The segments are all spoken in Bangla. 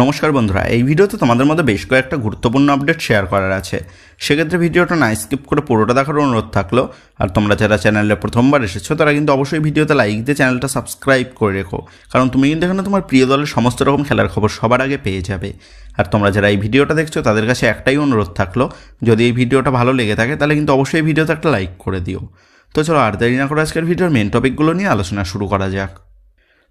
নমস্কার বন্ধুরা এই ভিডিওতে তোমাদের মধ্যে বেশ কয়েকটা গুরুত্বপূর্ণ আপডেট শেয়ার করার আছে সেক্ষেত্রে ভিডিওটা না স্কিপ করে পুরোটা দেখার অনুরোধ থাকলো আর তোমরা যারা চ্যানেলে প্রথমবার এসেছো তারা কিন্তু অবশ্যই ভিডিওতে লাইক দিয়ে চ্যানেলটা সাবস্ক্রাইব করে রেখো কারণ তুমি কিন্তু এখানে তোমার প্রিয় দলের সমস্ত রকম খেলার খবর সবার আগে পেয়ে যাবে আর তোমরা যারা এই ভিডিওটা দেখছো তাদের কাছে একটাই অনুরোধ থাকলো যদি এই ভিডিওটা ভালো লেগে থাকে তাহলে কিন্তু অবশ্যই ভিডিওতে একটা লাইক করে দিও তো চলো আর দেরি না করে আজকের ভিডিওর মেন টপিকগুলো নিয়ে আলোচনা শুরু করা যাক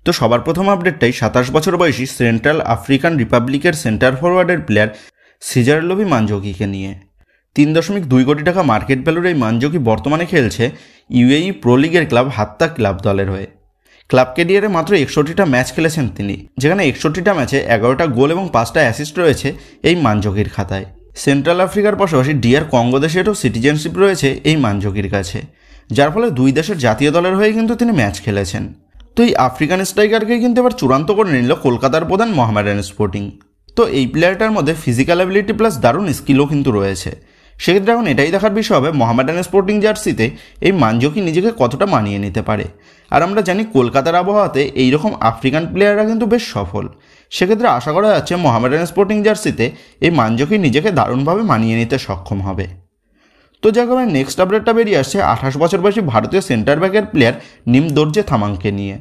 তো সবার প্রথম আপডেটটাই সাতাশ বছর বয়সী সেন্ট্রাল আফ্রিকান রিপাবলিকের সেন্টার ফরওয়ার্ডের প্লেয়ার লোভি মানজকিকে নিয়ে তিন দশমিক দুই কোটি টাকা মার্কেট ভ্যালুর এই মানজকি বর্তমানে খেলছে ইউএই প্রো লিগের ক্লাব হাত্তা ক্লাব দলের হয়ে ক্লাব কেডিয়ারে মাত্র একষট্টিটা ম্যাচ খেলেছেন তিনি যেখানে একষট্টিটা ম্যাচে এগারোটা গোল এবং পাঁচটা অ্যাসিস্ট রয়েছে এই মানজকির খাতায় সেন্ট্রাল আফ্রিকার পাশাপাশি ডিয়ার কঙ্গো দেশেরও সিটিজেনশিপ রয়েছে এই মানজকির কাছে যার ফলে দুই দেশের জাতীয় দলের হয়ে কিন্তু তিনি ম্যাচ খেলেছেন তো এই আফ্রিকান স্ট্রাইকারকে কিন্তু এবার চূড়ান্ত করে নিল কলকাতার প্রধান মহামারান স্পোর্টিং তো এই প্লেয়ারটার মধ্যে ফিজিক্যাল অ্যাবিলিটি প্লাস দারুণ স্কিলও কিন্তু রয়েছে সেক্ষেত্রে এখন এটাই দেখার বিষয় হবে মহামেডান স্পোর্টিং জার্সিতে এই মাঞ্জকি নিজেকে কতটা মানিয়ে নিতে পারে আর আমরা জানি কলকাতার আবহাওয়াতে এইরকম আফ্রিকান প্লেয়াররা কিন্তু বেশ সফল সেক্ষেত্রে আশা করা যাচ্ছে মহামেডান স্পোর্টিং জার্সিতে এই মাঞ্জকি নিজেকে দারুণভাবে মানিয়ে নিতে সক্ষম হবে তো জ্যাকবের নেক্সট আপডেটটা বেরিয়ে আসছে আঠাশ বছর বয়সী ভারতীয় সেন্টার ব্যাকের প্লেয়ার নিম দর্জে থামাংকে নিয়ে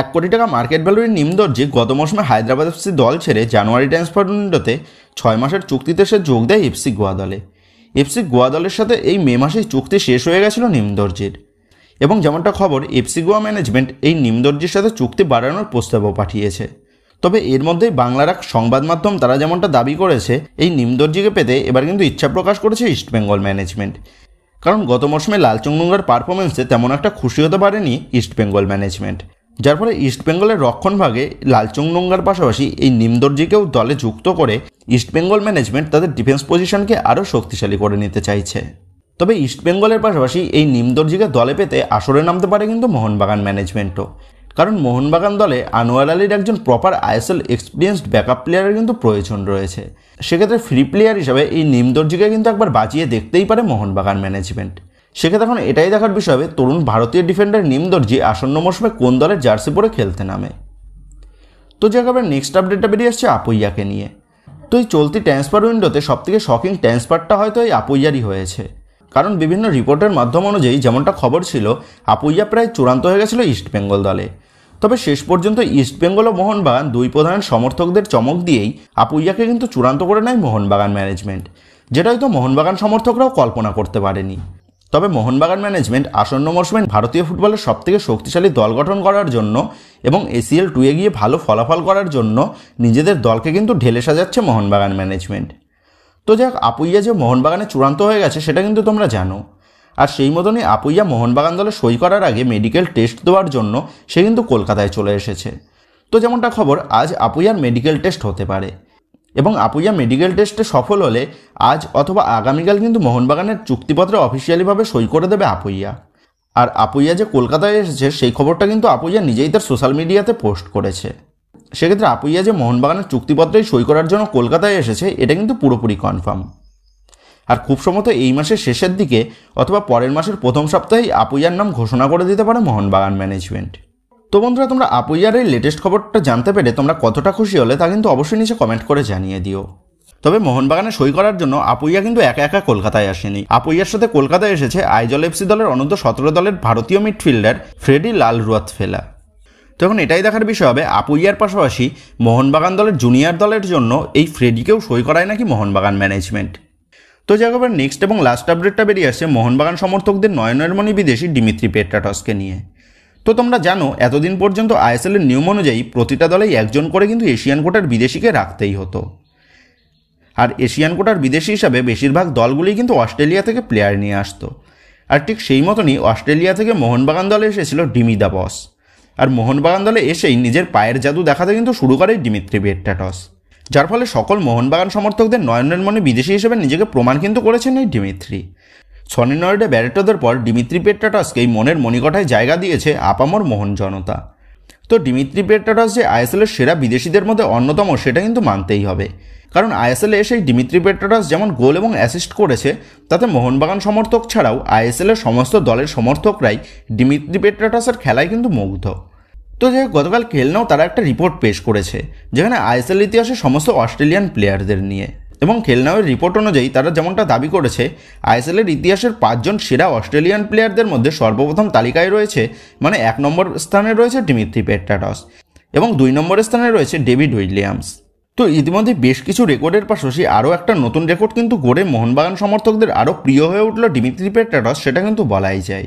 এক কোটি টাকা মার্কেট ভ্যালুর নিম দর্জি গত মৌসুমে হায়দ্রাবাদ এফসি দল ছেড়ে জানুয়ারি ট্রান্সফার উইন্ডোতে ছয় মাসের চুক্তিতে সে যোগ দেয় এফসি গোয়া দলে এফসি গোয়া দলের সাথে এই মে মাসেই চুক্তি শেষ হয়ে গেছিল নিম দর্জির এবং যেমনটা খবর এফসি গোয়া ম্যানেজমেন্ট এই নিম দর্জির সাথে চুক্তি বাড়ানোর প্রস্তাবও পাঠিয়েছে তবে এর মধ্যেই বাংলার এক সংবাদ মাধ্যম তারা যেমনটা দাবি করেছে এই নিমদর্জিকে পেতে এবার কিন্তু ইচ্ছা প্রকাশ করেছে ইস্টবেঙ্গল ম্যানেজমেন্ট কারণ গত মৌসুমে লালচংডুঙ্গার পারফরমেন্সে তেমন একটা খুশি হতে পারেনি ইস্টবেঙ্গল ম্যানেজমেন্ট যার ফলে ইস্টবেঙ্গলের রক্ষণভাগে লালচংডুঙ্গার পাশাপাশি এই নিমদর্জিকেও দলে যুক্ত করে ইস্টবেঙ্গল ম্যানেজমেন্ট তাদের ডিফেন্স পজিশনকে আরও শক্তিশালী করে নিতে চাইছে তবে ইস্টবেঙ্গলের পাশাপাশি এই নিমদর্জিকে দলে পেতে আসরে নামতে পারে কিন্তু মোহনবাগান ম্যানেজমেন্টও কারণ মোহনবাগান দলে আনোয়ার আলীর একজন প্রপার আইএসএল এক্সপিরিয়েন্সড ব্যাকআপ প্লেয়ারের কিন্তু প্রয়োজন রয়েছে সেক্ষেত্রে ফ্রি প্লেয়ার হিসাবে এই নিমদর্জিকে কিন্তু একবার বাঁচিয়ে দেখতেই পারে মোহনবাগান ম্যানেজমেন্ট সেক্ষেত্রে এখন এটাই দেখার বিষয় হবে তরুণ ভারতীয় ডিফেন্ডার নিমদর্জি আসন্ন মৌসুমে কোন দলের জার্সি পরে খেলতে নামে তো যে একেবারে নেক্সট আপডেটটা বেরিয়ে আসছে আপুইয়াকে নিয়ে তো এই চলতি ট্রান্সফার উইন্ডোতে সবথেকে শকিং ট্রান্সফারটা হয়তো এই আপুইয়ারই হয়েছে কারণ বিভিন্ন রিপোর্টের মাধ্যম অনুযায়ী যেমনটা খবর ছিল আপুইয়া প্রায় চূড়ান্ত হয়ে গেছিল ইস্টবেঙ্গল দলে তবে শেষ পর্যন্ত ইস্টবেঙ্গল ও মোহনবাগান দুই প্রধান সমর্থকদের চমক দিয়েই আপুইয়াকে কিন্তু চূড়ান্ত করে নেয় মোহনবাগান ম্যানেজমেন্ট যেটা হয়তো মোহনবাগান সমর্থকরাও কল্পনা করতে পারেনি তবে মোহনবাগান ম্যানেজমেন্ট আসন্ন মরশুমে ভারতীয় ফুটবলের সবথেকে শক্তিশালী দল গঠন করার জন্য এবং এসিএল টুয়ে গিয়ে ভালো ফলাফল করার জন্য নিজেদের দলকে কিন্তু ঢেলে সাজাচ্ছে মোহনবাগান ম্যানেজমেন্ট তো যাক আপুইয়া যে মোহনবাগানে চূড়ান্ত হয়ে গেছে সেটা কিন্তু তোমরা জানো আর সেই মতনই আপুইয়া মোহনবাগান দলে সই করার আগে মেডিকেল টেস্ট দেওয়ার জন্য সে কিন্তু কলকাতায় চলে এসেছে তো যেমনটা খবর আজ আপুইয়ার মেডিকেল টেস্ট হতে পারে এবং আপুইয়া মেডিকেল টেস্টে সফল হলে আজ অথবা আগামীকাল কিন্তু মোহনবাগানের চুক্তিপত্রে অফিসিয়ালিভাবে সই করে দেবে আপুইয়া আর আপুইয়া যে কলকাতায় এসেছে সেই খবরটা কিন্তু আপুইয়া নিজেই তার সোশ্যাল মিডিয়াতে পোস্ট করেছে সেক্ষেত্রে আপুইয়া যে মোহনবাগানের চুক্তিপত্রে সই করার জন্য কলকাতায় এসেছে এটা কিন্তু পুরোপুরি কনফার্ম আর খুব সম্ভবত এই মাসের শেষের দিকে অথবা পরের মাসের প্রথম সপ্তাহেই আপুইয়ার নাম ঘোষণা করে দিতে পারে মোহনবাগান ম্যানেজমেন্ট তো বন্ধুরা তোমরা আপুইয়ার এই লেটেস্ট খবরটা জানতে পেরে তোমরা কতটা খুশি হলে তা কিন্তু অবশ্যই নিচে কমেন্ট করে জানিয়ে দিও তবে মোহনবাগানে সই করার জন্য আপুইয়া কিন্তু একা একা কলকাতায় আসেনি আপুইয়ার সাথে কলকাতায় এসেছে আইজল এফসি দলের অনন্ত সতেরো দলের ভারতীয় মিডফিল্ডার ফ্রেডি লাল রুয়াত ফেলা তখন এটাই দেখার বিষয় হবে আপুইয়ার পাশাপাশি মোহনবাগান দলের জুনিয়র দলের জন্য এই ফ্রেডিকেও সই করায় নাকি মোহনবাগান ম্যানেজমেন্ট তো জ্যাকবের নেক্সট এবং লাস্ট আপডেটটা বেরিয়ে আসে মোহনবাগান সমর্থকদের নয়নয়নমণি বিদেশি ডিমিত্রি পেট্রাটসকে নিয়ে তো তোমরা জানো এতদিন পর্যন্ত আইএসএলের নিয়ম অনুযায়ী প্রতিটা দলেই একজন করে কিন্তু এশিয়ান কোটার বিদেশিকে রাখতেই হতো আর এশিয়ান কোটার বিদেশি হিসাবে বেশিরভাগ দলগুলি কিন্তু অস্ট্রেলিয়া থেকে প্লেয়ার নিয়ে আসতো আর ঠিক সেই মতনই অস্ট্রেলিয়া থেকে মোহনবাগান দলে এসেছিল ডিমি দা বস আর মোহনবাগান দলে এসেই নিজের পায়ের জাদু দেখাতে কিন্তু শুরু করে ডিমিত্রি বেট্টাটস যার ফলে সকল মোহনবাগান সমর্থকদের নয়নের মনে বিদেশি হিসেবে নিজেকে প্রমাণ কিন্তু করেছেন এই ডিমিত্রি নয়ডে ব্যারেটদের পর ডিমিত্রি পেট্রাটাসকে এই মনের মণিকটায় জায়গা দিয়েছে আপামর মোহন জনতা তো ডিমিত্রি পেট্রাটাস যে আইএসএলের সেরা বিদেশিদের মধ্যে অন্যতম সেটা কিন্তু মানতেই হবে কারণ আইএসএলে সেই ডিমিত্রি পেট্রাটাস যেমন গোল এবং অ্যাসিস্ট করেছে তাতে মোহনবাগান সমর্থক ছাড়াও আইএসএলের সমস্ত দলের সমর্থকরাই ডিমিত্রি পেট্রাটাসের খেলায় কিন্তু মুগ্ধ তো যে গতকাল খেলনাও তারা একটা রিপোর্ট পেশ করেছে যেখানে আইএসএল ইতিহাসে সমস্ত অস্ট্রেলিয়ান প্লেয়ারদের নিয়ে এবং খেলনাওয়ের রিপোর্ট অনুযায়ী তারা যেমনটা দাবি করেছে আইএসএলের ইতিহাসের পাঁচজন সেরা অস্ট্রেলিয়ান প্লেয়ারদের মধ্যে সর্বপ্রথম তালিকায় রয়েছে মানে এক নম্বর স্থানে রয়েছে ডিমিত্রি পেট্টাটস এবং দুই নম্বর স্থানে রয়েছে ডেভিড উইলিয়ামস তো ইতিমধ্যে বেশ কিছু রেকর্ডের পাশাপাশি আরও একটা নতুন রেকর্ড কিন্তু গড়ে মোহনবাগান সমর্থকদের আরও প্রিয় হয়ে উঠল ডিমিত্রি পেট্টাটস সেটা কিন্তু বলাই যায়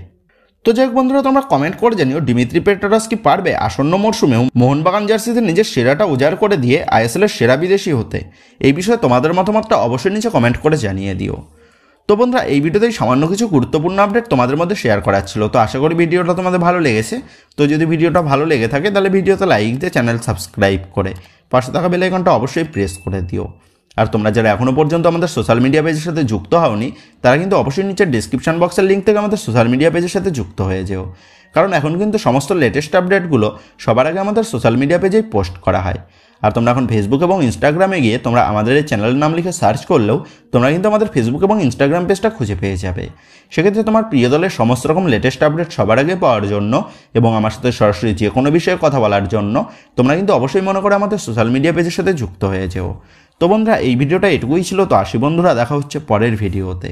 তো যাই হোক বন্ধুরা তোমরা কমেন্ট করে জানিও ডিমিত্রি পেট্রাস কি পারবে আসন্ন মরশুমেও মোহনবাগান জার্সিতে নিজের সেরাটা উজাড় করে দিয়ে এর সেরা বিদেশি হতে এই বিষয়ে তোমাদের মতামতটা অবশ্যই নিচে কমেন্ট করে জানিয়ে দিও তো বন্ধুরা এই ভিডিওতেই সামান্য কিছু গুরুত্বপূর্ণ আপডেট তোমাদের মধ্যে শেয়ার করার ছিল তো আশা করি ভিডিওটা তোমাদের ভালো লেগেছে তো যদি ভিডিওটা ভালো লেগে থাকে তাহলে ভিডিওতে লাইক দিয়ে চ্যানেল সাবস্ক্রাইব করে পাশে থাকা বেলাইকনটা অবশ্যই প্রেস করে দিও আর তোমরা যারা এখনও পর্যন্ত আমাদের সোশ্যাল মিডিয়া পেজের সাথে যুক্ত হওনি তারা কিন্তু অবশ্যই নিচের ডিসক্রিপশন বক্সের লিঙ্ক থেকে আমাদের সোশ্যাল মিডিয়া পেজের সাথে যুক্ত হয়ে যেও কারণ এখন কিন্তু সমস্ত লেটেস্ট আপডেটগুলো সবার আগে আমাদের সোশ্যাল মিডিয়া পেজেই পোস্ট করা হয় আর তোমরা এখন ফেসবুক এবং ইনস্টাগ্রামে গিয়ে তোমরা আমাদের এই চ্যানেলের নাম লিখে সার্চ করলেও তোমরা কিন্তু আমাদের ফেসবুক এবং ইনস্টাগ্রাম পেজটা খুঁজে পেয়ে যাবে সেক্ষেত্রে তোমার প্রিয় দলের সমস্ত রকম লেটেস্ট আপডেট সবার আগে পাওয়ার জন্য এবং আমার সাথে সরাসরি যে কোনো বিষয়ে কথা বলার জন্য তোমরা কিন্তু অবশ্যই মনে করো আমাদের সোশ্যাল মিডিয়া পেজের সাথে যুক্ত হয়ে যেও তো বন্ধুরা এই ভিডিওটা এটুকুই ছিল তো আসি বন্ধুরা দেখা হচ্ছে পরের ভিডিওতে